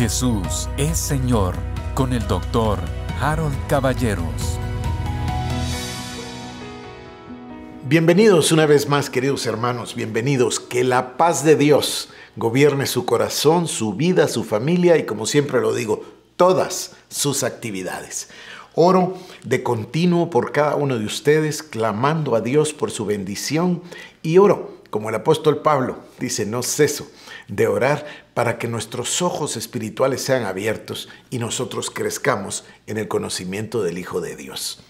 Jesús es Señor con el doctor Harold Caballeros. Bienvenidos una vez más, queridos hermanos, bienvenidos. Que la paz de Dios gobierne su corazón, su vida, su familia y, como siempre lo digo, todas sus actividades. Oro de continuo por cada uno de ustedes, clamando a Dios por su bendición y oro, como el apóstol Pablo dice, no ceso de orar para que nuestros ojos espirituales sean abiertos y nosotros crezcamos en el conocimiento del Hijo de Dios.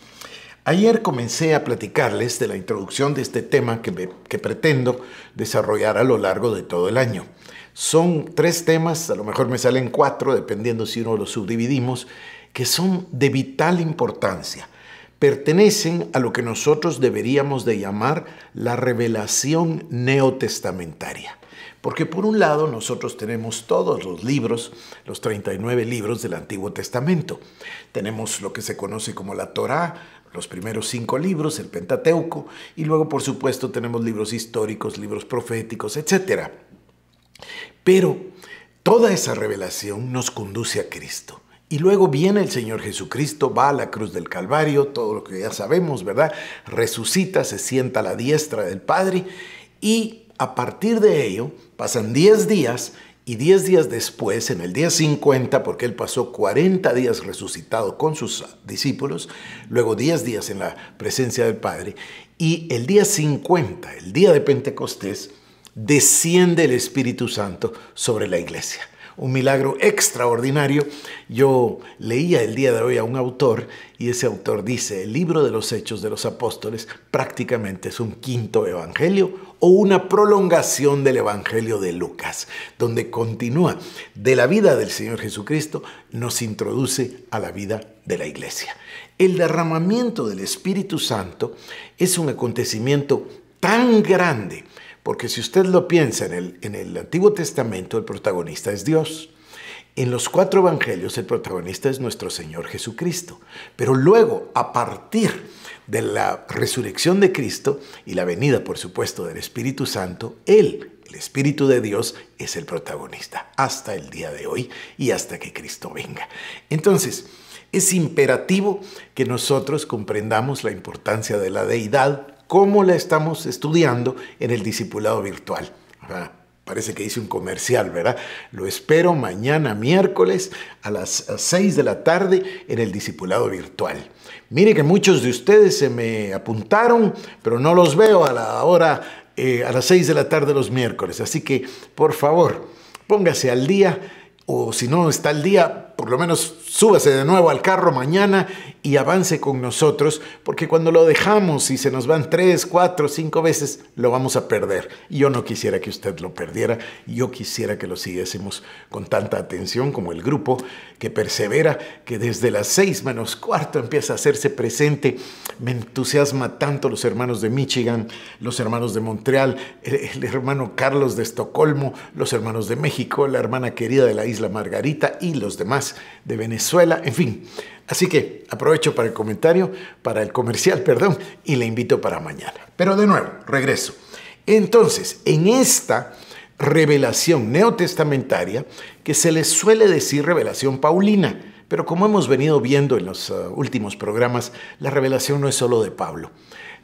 Ayer comencé a platicarles de la introducción de este tema que, pretendo desarrollar a lo largo de todo el año. Son tres temas, a lo mejor me salen cuatro, dependiendo si uno los subdividimos, que son de vital importancia. Pertenecen a lo que nosotros deberíamos de llamar la revelación neotestamentaria. Porque por un lado nosotros tenemos todos los libros, los 39 libros del Antiguo Testamento. Tenemos lo que se conoce como la Torá, los primeros cinco libros, el Pentateuco, y luego por supuesto tenemos libros históricos, libros proféticos, etc. Pero toda esa revelación nos conduce a Cristo. Y luego viene el Señor Jesucristo, va a la cruz del Calvario, todo lo que ya sabemos, ¿verdad? Resucita, se sienta a la diestra del Padre y a partir de ello, pasan 10 días y 10 días después, en el día 50, porque él pasó 40 días resucitado con sus discípulos, luego 10 días en la presencia del Padre, y el día 50, el día de Pentecostés, desciende el Espíritu Santo sobre la iglesia un milagro extraordinario. Yo leía el día de hoy a un autor y ese autor dice, el libro de los Hechos de los Apóstoles prácticamente es un quinto evangelio o una prolongación del Evangelio de Lucas, donde continúa de la vida del Señor Jesucristo, nos introduce a la vida de la iglesia. El derramamiento del Espíritu Santo es un acontecimiento tan grande porque si usted lo piensa en el, en el Antiguo Testamento, el protagonista es Dios. En los cuatro evangelios el protagonista es nuestro Señor Jesucristo. Pero luego, a partir de la resurrección de Cristo y la venida, por supuesto, del Espíritu Santo, Él, el Espíritu de Dios, es el protagonista hasta el día de hoy y hasta que Cristo venga. Entonces, es imperativo que nosotros comprendamos la importancia de la deidad cómo la estamos estudiando en el discipulado virtual. parece que hice un comercial, ¿verdad? Lo espero mañana miércoles a las 6 de la tarde en el discipulado virtual. Mire que muchos de ustedes se me apuntaron, pero no los veo a la hora, eh, a las 6 de la tarde los miércoles. Así que, por favor, póngase al día o si no está al día, por lo menos súbase de nuevo al carro mañana y avance con nosotros, porque cuando lo dejamos y se nos van tres, cuatro, cinco veces, lo vamos a perder. Y yo no quisiera que usted lo perdiera, yo quisiera que lo siguiésemos con tanta atención como el grupo que persevera, que desde las seis menos cuarto empieza a hacerse presente. Me entusiasma tanto los hermanos de Michigan, los hermanos de Montreal, el, el hermano Carlos de Estocolmo, los hermanos de México, la hermana querida de la isla Margarita y los demás de Venezuela, en fin Así que aprovecho para el comentario, para el comercial, perdón, y le invito para mañana. Pero de nuevo, regreso. Entonces, en esta revelación neotestamentaria, que se le suele decir revelación paulina, pero como hemos venido viendo en los eh, últimos programas, la revelación no es solo de Pablo.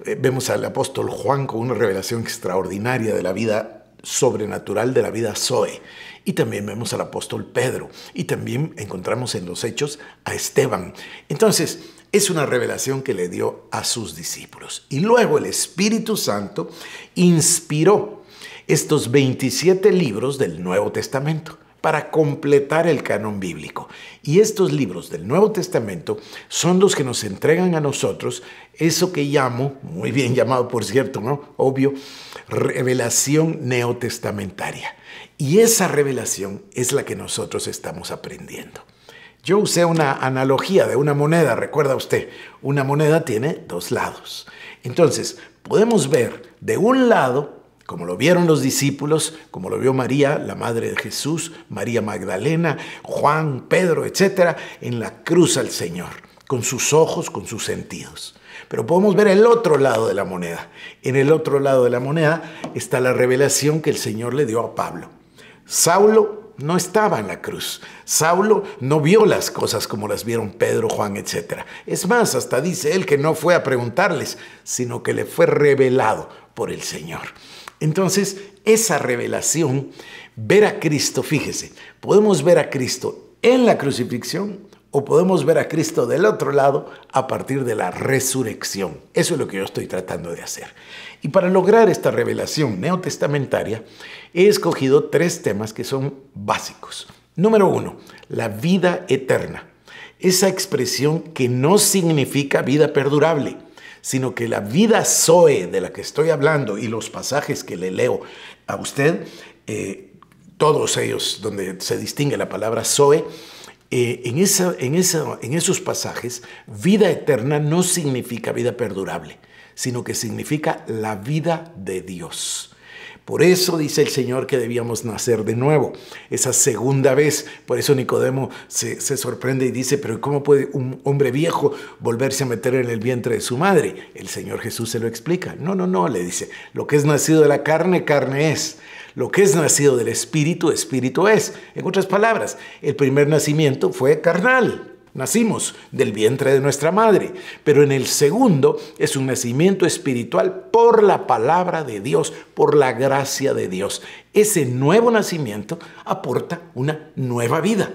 Eh, vemos al apóstol Juan con una revelación extraordinaria de la vida sobrenatural de la vida Zoe. Y también vemos al apóstol Pedro. Y también encontramos en los hechos a Esteban. Entonces, es una revelación que le dio a sus discípulos. Y luego el Espíritu Santo inspiró estos 27 libros del Nuevo Testamento para completar el canon bíblico. Y estos libros del Nuevo Testamento son los que nos entregan a nosotros eso que llamo, muy bien llamado por cierto, ¿no? Obvio, revelación neotestamentaria. Y esa revelación es la que nosotros estamos aprendiendo. Yo usé una analogía de una moneda, recuerda usted, una moneda tiene dos lados. Entonces, podemos ver de un lado como lo vieron los discípulos, como lo vio María, la madre de Jesús, María Magdalena, Juan, Pedro, etcétera, en la cruz al Señor, con sus ojos, con sus sentidos. Pero podemos ver el otro lado de la moneda. En el otro lado de la moneda está la revelación que el Señor le dio a Pablo. Saulo no estaba en la cruz. Saulo no vio las cosas como las vieron Pedro, Juan, etc. Es más, hasta dice él que no fue a preguntarles, sino que le fue revelado por el Señor. Entonces, esa revelación, ver a Cristo, fíjese, podemos ver a Cristo en la crucifixión o podemos ver a Cristo del otro lado a partir de la resurrección. Eso es lo que yo estoy tratando de hacer. Y para lograr esta revelación neotestamentaria, he escogido tres temas que son básicos. Número uno, la vida eterna. Esa expresión que no significa vida perdurable, sino que la vida Zoe de la que estoy hablando y los pasajes que le leo a usted, eh, todos ellos donde se distingue la palabra Zoe, eh, en esos pasajes, vida eterna no significa vida perdurable, sino que significa la vida de Dios. Por eso dice el Señor que debíamos nacer de nuevo, esa segunda vez. Por eso Nicodemo se, sorprende y dice, pero ¿cómo puede un hombre viejo volverse a meter en el vientre de su madre? El Señor Jesús se lo explica. No, no, no, le dice, lo que es nacido de la carne, carne es. Lo que es nacido del espíritu, espíritu es. En otras palabras, el primer nacimiento fue carnal nacimos del vientre de nuestra madre, pero en el segundo es un nacimiento espiritual por la palabra de Dios, por la gracia de Dios. Ese nuevo nacimiento aporta una nueva vida.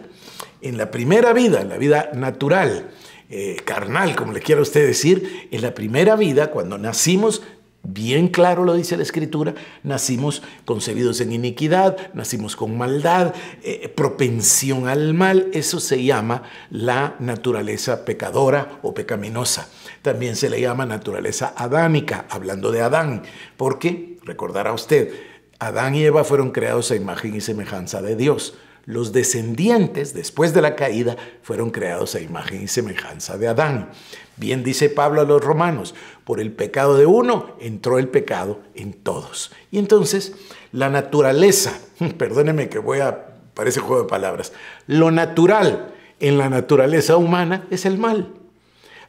En la primera vida, la vida natural, eh, carnal, como le quiera usted decir, en la primera vida, cuando nacimos Bien claro lo dice la escritura, nacimos concebidos en iniquidad, nacimos con maldad, eh, propensión al mal, eso se llama la naturaleza pecadora o pecaminosa. También se le llama naturaleza adánica, hablando de Adán, porque, recordará usted, Adán y Eva fueron creados a imagen y semejanza de Dios los descendientes después de la caída fueron creados a imagen y semejanza de Adán. Bien dice Pablo a los romanos, por el pecado de uno entró el pecado en todos. Y entonces la naturaleza, perdóneme que voy a, parece juego de palabras, lo natural en la naturaleza humana es el mal.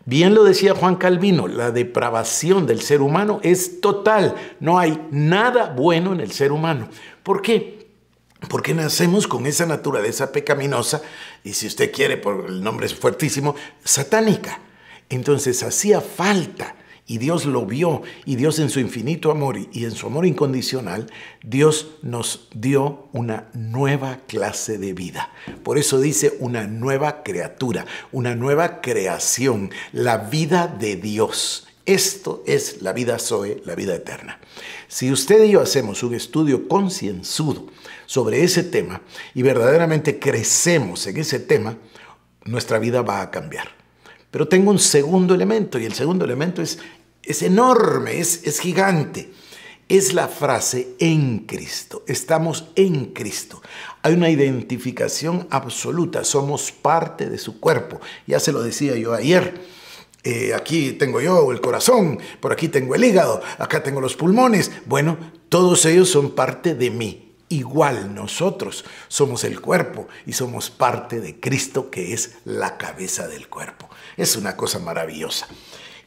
Bien lo decía Juan Calvino, la depravación del ser humano es total, no hay nada bueno en el ser humano. ¿Por qué? Porque nacemos con esa naturaleza pecaminosa y si usted quiere, por el nombre es fuertísimo, satánica. Entonces hacía falta y Dios lo vio y Dios en su infinito amor y en su amor incondicional, Dios nos dio una nueva clase de vida. Por eso dice una nueva criatura, una nueva creación, la vida de Dios. Esto es la vida Zoe, la vida eterna. Si usted y yo hacemos un estudio concienzudo sobre ese tema y verdaderamente crecemos en ese tema, nuestra vida va a cambiar. Pero tengo un segundo elemento y el segundo elemento es, es enorme, es, es gigante. Es la frase en Cristo. Estamos en Cristo. Hay una identificación absoluta. Somos parte de su cuerpo. Ya se lo decía yo ayer eh, aquí tengo yo el corazón, por aquí tengo el hígado, acá tengo los pulmones. Bueno, todos ellos son parte de mí. Igual nosotros somos el cuerpo y somos parte de Cristo que es la cabeza del cuerpo. Es una cosa maravillosa.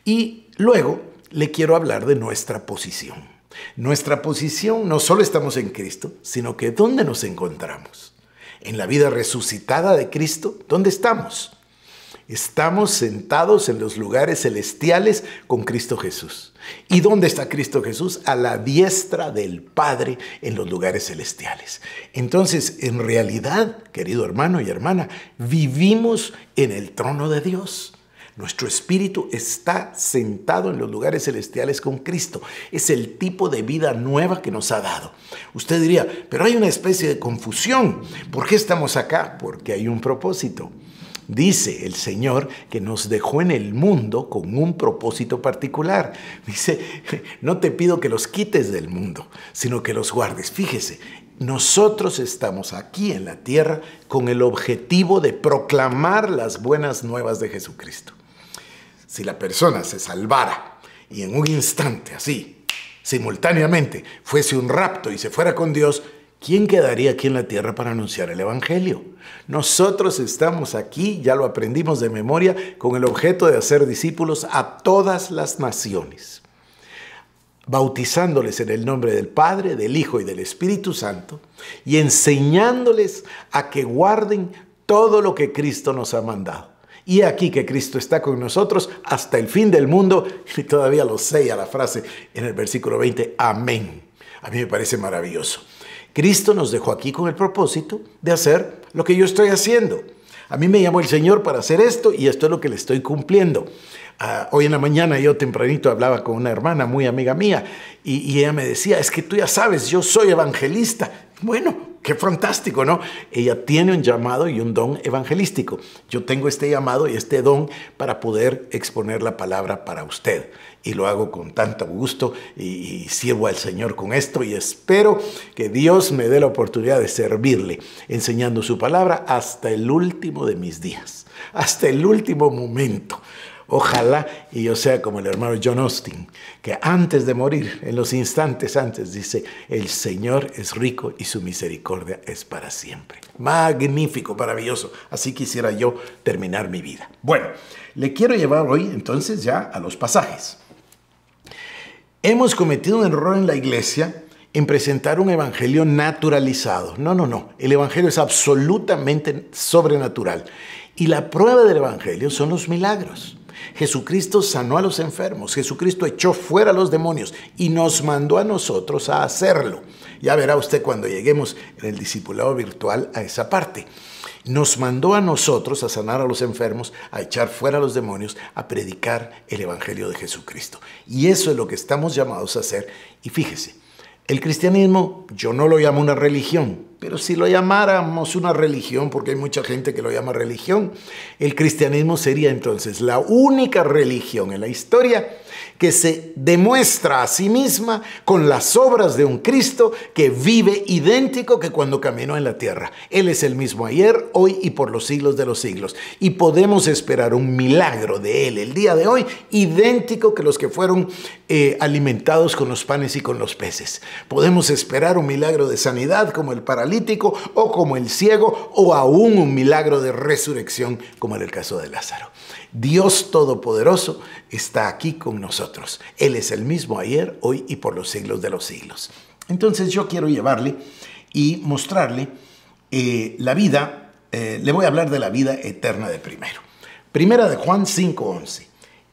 Y luego le quiero hablar de nuestra posición. Nuestra posición no solo estamos en Cristo, sino que ¿dónde nos encontramos? En la vida resucitada de Cristo, ¿dónde estamos? Estamos sentados en los lugares celestiales con Cristo Jesús. ¿Y dónde está Cristo Jesús? A la diestra del Padre en los lugares celestiales. Entonces, en realidad, querido hermano y hermana, vivimos en el trono de Dios. Nuestro espíritu está sentado en los lugares celestiales con Cristo. Es el tipo de vida nueva que nos ha dado. Usted diría, pero hay una especie de confusión. ¿Por qué estamos acá? Porque hay un propósito dice el Señor que nos dejó en el mundo con un propósito particular. Dice, no te pido que los quites del mundo, sino que los guardes. Fíjese, nosotros estamos aquí en la tierra con el objetivo de proclamar las buenas nuevas de Jesucristo. Si la persona se salvara y en un instante así, simultáneamente, fuese un rapto y se fuera con Dios, ¿Quién quedaría aquí en la tierra para anunciar el Evangelio? Nosotros estamos aquí, ya lo aprendimos de memoria, con el objeto de hacer discípulos a todas las naciones, bautizándoles en el nombre del Padre, del Hijo y del Espíritu Santo, y enseñándoles a que guarden todo lo que Cristo nos ha mandado. Y aquí que Cristo está con nosotros hasta el fin del mundo, y todavía lo sé a la frase en el versículo 20, amén. A mí me parece maravilloso. Cristo nos dejó aquí con el propósito de hacer lo que yo estoy haciendo. A mí me llamó el Señor para hacer esto y esto es lo que le estoy cumpliendo. Ah, hoy en la mañana yo tempranito hablaba con una hermana muy amiga mía y, y ella me decía, es que tú ya sabes, yo soy evangelista. Bueno, qué fantástico, ¿no? Ella tiene un llamado y un don evangelístico. Yo tengo este llamado y este don para poder exponer la palabra para usted. Y lo hago con tanto gusto y, sirvo al Señor con esto y espero que Dios me dé la oportunidad de servirle enseñando su palabra hasta el último de mis días, hasta el último momento Ojalá y yo sea como el hermano John Austin, que antes de morir, en los instantes antes, dice, el Señor es rico y su misericordia es para siempre. Magnífico, maravilloso. Así quisiera yo terminar mi vida. Bueno, le quiero llevar hoy entonces ya a los pasajes. Hemos cometido un error en la iglesia en presentar un evangelio naturalizado. No, no, no. El evangelio es absolutamente sobrenatural. Y la prueba del evangelio son los milagros. Jesucristo sanó a los enfermos, Jesucristo echó fuera a los demonios y nos mandó a nosotros a hacerlo. Ya verá usted cuando lleguemos en el discipulado virtual a esa parte. Nos mandó a nosotros a sanar a los enfermos, a echar fuera a los demonios, a predicar el Evangelio de Jesucristo. Y eso es lo que estamos llamados a hacer. Y fíjese, el cristianismo yo no lo llamo una religión, pero si lo llamáramos una religión, porque hay mucha gente que lo llama religión, el cristianismo sería entonces la única religión en la historia que se demuestra a sí misma con las obras de un Cristo que vive idéntico que cuando caminó en la tierra. Él es el mismo ayer, hoy y por los siglos de los siglos. Y podemos esperar un milagro de Él el día de hoy, idéntico que los que fueron eh, alimentados con los panes y con los peces. Podemos esperar un milagro de sanidad como el para o como el ciego o aún un milagro de resurrección como en el caso de Lázaro. Dios Todopoderoso está aquí con nosotros. Él es el mismo ayer, hoy y por los siglos de los siglos. Entonces yo quiero llevarle y mostrarle eh, la vida, eh, le voy a hablar de la vida eterna de primero. Primera de Juan 5:11.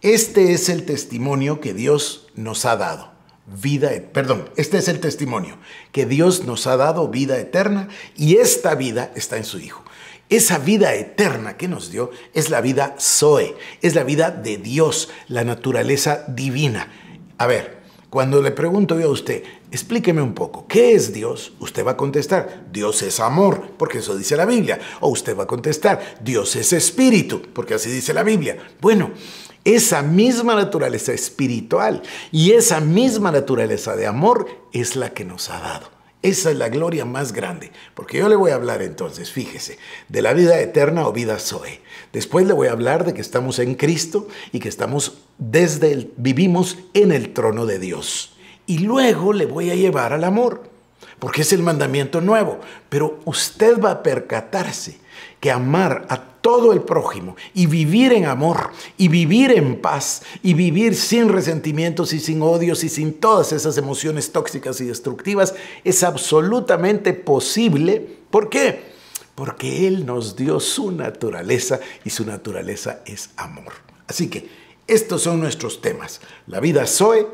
Este es el testimonio que Dios nos ha dado vida, perdón, este es el testimonio, que Dios nos ha dado vida eterna y esta vida está en su Hijo. Esa vida eterna que nos dio es la vida Zoe, es la vida de Dios, la naturaleza divina. A ver, cuando le pregunto yo a usted, explíqueme un poco, ¿qué es Dios? Usted va a contestar, Dios es amor, porque eso dice la Biblia. O usted va a contestar, Dios es espíritu, porque así dice la Biblia. Bueno, esa misma naturaleza espiritual y esa misma naturaleza de amor es la que nos ha dado. Esa es la gloria más grande, porque yo le voy a hablar entonces, fíjese, de la vida eterna o vida Zoe. Después le voy a hablar de que estamos en Cristo y que estamos desde el, vivimos en el trono de Dios. Y luego le voy a llevar al amor, porque es el mandamiento nuevo, pero usted va a percatarse que amar a todo el prójimo y vivir en amor y vivir en paz y vivir sin resentimientos y sin odios y sin todas esas emociones tóxicas y destructivas es absolutamente posible. ¿Por qué? Porque Él nos dio su naturaleza y su naturaleza es amor. Así que estos son nuestros temas. La vida soy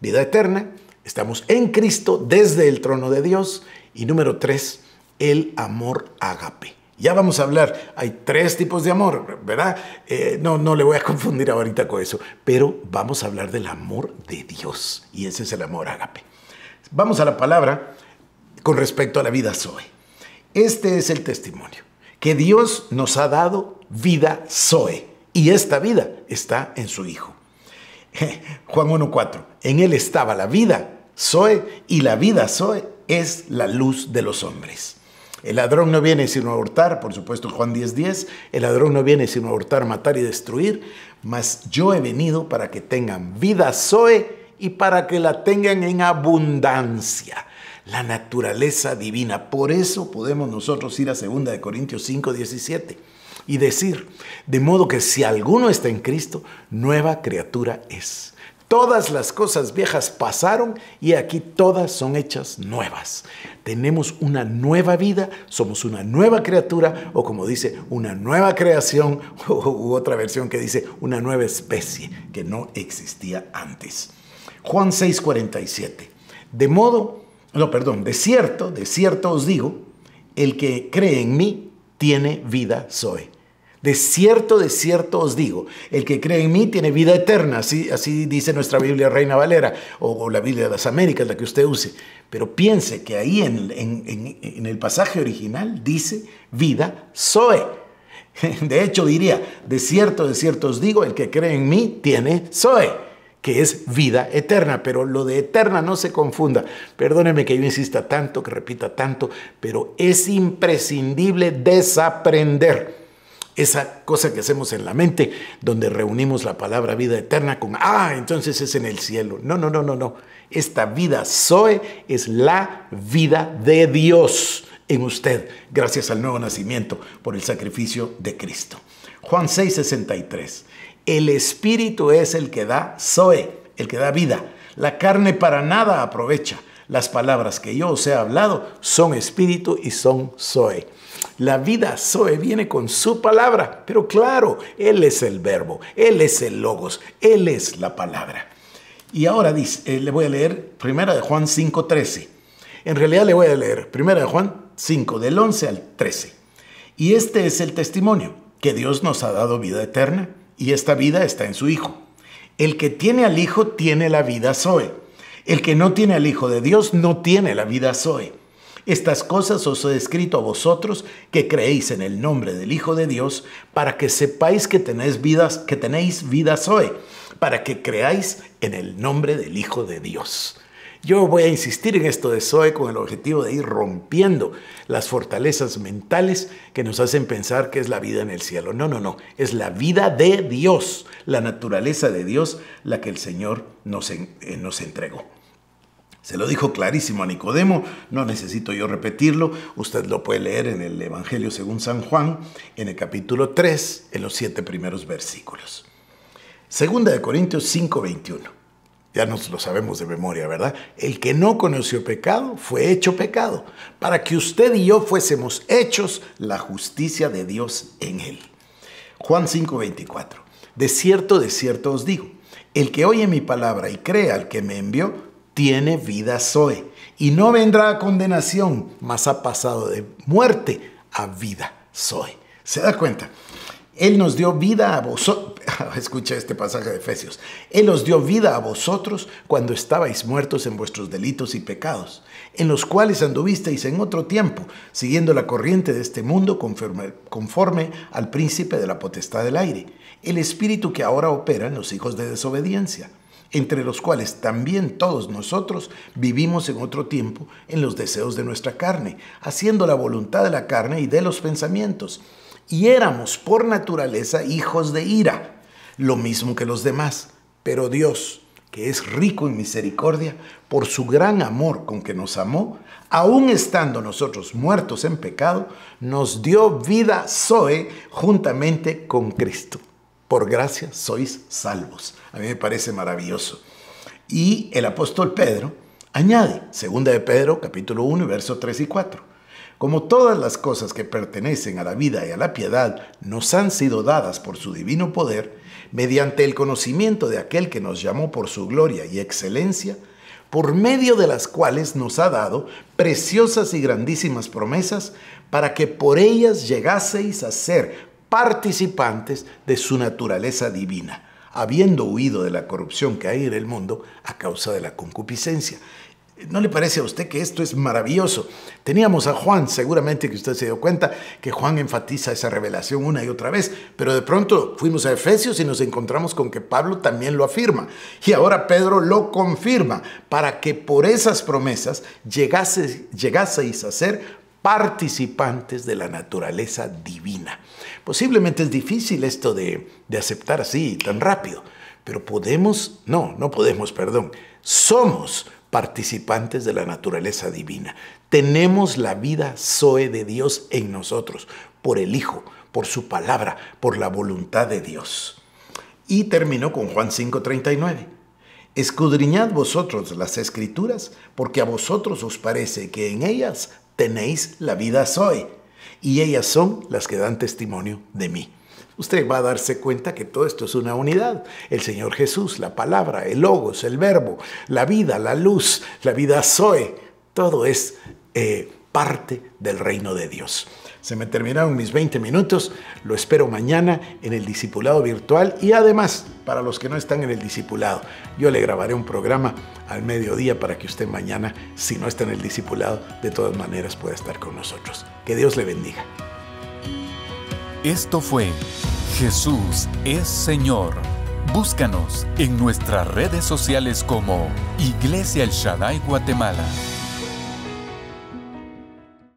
vida eterna. Estamos en Cristo desde el trono de Dios. Y número tres, el amor agape. Ya vamos a hablar, hay tres tipos de amor, ¿verdad? Eh, no, no le voy a confundir ahorita con eso, pero vamos a hablar del amor de Dios y ese es el amor ágape. Vamos a la palabra con respecto a la vida Zoe. Este es el testimonio, que Dios nos ha dado vida Zoe y esta vida está en su Hijo. Juan 1.4, en él estaba la vida Zoe y la vida Zoe es la luz de los hombres. El ladrón no viene sino a hurtar, por supuesto Juan 10:10, el ladrón no viene sino a hurtar, matar y destruir, mas yo he venido para que tengan vida Zoe y para que la tengan en abundancia la naturaleza divina. Por eso podemos nosotros ir a 2 Corintios 5.17 y decir, de modo que si alguno está en Cristo, nueva criatura es. Todas las cosas viejas pasaron y aquí todas son hechas nuevas. Tenemos una nueva vida, somos una nueva criatura o como dice, una nueva creación u otra versión que dice, una nueva especie que no existía antes. Juan 6:47. De modo, no, perdón, de cierto, de cierto os digo, el que cree en mí tiene vida soy. De cierto, de cierto os digo, el que cree en mí tiene vida eterna, así, así dice nuestra Biblia Reina Valera o, la Biblia de las Américas, la que usted use. Pero piense que ahí en, el pasaje original dice vida Zoe. De hecho, diría, de cierto, de cierto os digo, el que cree en mí tiene Zoe, que es vida eterna, pero lo de eterna no se confunda. Perdóneme que yo insista tanto, que repita tanto, pero es imprescindible desaprender esa cosa que hacemos en la mente, donde reunimos la palabra vida eterna con, ah, entonces es en el cielo. No, no, no, no, no. Esta vida Zoe es la vida de Dios en usted, gracias al nuevo nacimiento por el sacrificio de Cristo. Juan 6:63. El Espíritu es el que da Zoe, el que da vida. La carne para nada aprovecha. Las palabras que yo os he hablado son espíritu y son Zoe. La vida Zoe viene con su palabra, pero claro, Él es el verbo, Él es el logos, Él es la palabra. Y ahora dice, eh, le voy a leer Primera de Juan 13. En realidad le voy a leer Primera de Juan 5, del 11 al 13. Y este es el testimonio, que Dios nos ha dado vida eterna, y esta vida está en su Hijo. El que tiene al Hijo tiene la vida Zoe. El que no tiene al Hijo de Dios no tiene la vida soy. Estas cosas os he escrito a vosotros que creéis en el nombre del Hijo de Dios, para que sepáis que tenéis vidas, que tenéis para que creáis en el nombre del Hijo de Dios. Yo voy a insistir en esto de Zoe con el objetivo de ir rompiendo las fortalezas mentales que nos hacen pensar que es la vida en el cielo. No, no, no. Es la vida de Dios, la naturaleza de Dios, la que el Señor nos eh, entregó. Se lo dijo clarísimo a Nicodemo, no necesito yo repetirlo, usted lo puede leer en el Evangelio según San Juan, en el capítulo 3, en los siete primeros versículos. Segunda de Corintios 5:21. Ya nos lo sabemos de memoria, ¿verdad? El que no conoció pecado fue hecho pecado, para que usted y yo fuésemos hechos la justicia de Dios en él. Juan 5:24. De cierto, de cierto os digo, el que oye mi palabra y crea al que me envió, tiene vida Zoe, y no vendrá a condenación, mas ha pasado de muerte a vida soy. ¿Se da cuenta? Él nos dio vida a vosotros. Escucha este pasaje de Efesios. Él os dio vida a vosotros cuando estabais muertos en vuestros delitos y pecados, en los cuales anduvisteis en otro tiempo, siguiendo la corriente de este mundo conforme al príncipe de la potestad del aire, el espíritu que ahora opera en los hijos de desobediencia entre los cuales también todos nosotros vivimos en otro tiempo en los deseos de nuestra carne, haciendo la voluntad de la carne y de los pensamientos. Y éramos por naturaleza hijos de ira, lo mismo que los demás. Pero Dios, que es rico en misericordia, por su gran amor con que nos amó, aun estando nosotros muertos en pecado, nos dio vida Zoe juntamente con Cristo por gracia sois salvos. A mí me parece maravilloso. Y el apóstol Pedro añade, segunda de Pedro, capítulo 1, verso 3 y 4. Como todas las cosas que pertenecen a la vida y a la piedad nos han sido dadas por su divino poder, mediante el conocimiento de aquel que nos llamó por su gloria y excelencia, por medio de las cuales nos ha dado preciosas y grandísimas promesas, para que por ellas llegaseis a ser participantes de su naturaleza divina, habiendo huido de la corrupción que hay en el mundo a causa de la concupiscencia. ¿No le parece a usted que esto es maravilloso? Teníamos a Juan, seguramente que usted se dio cuenta que Juan enfatiza esa revelación una y otra vez, pero de pronto fuimos a Efesios y nos encontramos con que Pablo también lo afirma. Y ahora Pedro lo confirma para que por esas promesas llegase, llegaseis a ser participantes de la naturaleza divina. Posiblemente es difícil esto de, aceptar así tan rápido, pero podemos, no, no podemos, perdón, somos participantes de la naturaleza divina. Tenemos la vida Zoe de Dios en nosotros, por el Hijo, por su palabra, por la voluntad de Dios. Y terminó con Juan 5:39. Escudriñad vosotros las escrituras, porque a vosotros os parece que en ellas tenéis la vida soy, y ellas son las que dan testimonio de mí. Usted va a darse cuenta que todo esto es una unidad. El Señor Jesús, la palabra, el logos, el verbo, la vida, la luz, la vida soy, todo es eh, parte del reino de Dios. Se me terminaron mis 20 minutos, lo espero mañana en el Discipulado Virtual y además, para los que no están en el Discipulado, yo le grabaré un programa al mediodía para que usted mañana, si no está en el Discipulado, de todas maneras pueda estar con nosotros. Que Dios le bendiga. Esto fue Jesús es Señor. Búscanos en nuestras redes sociales como Iglesia El Shaddai Guatemala.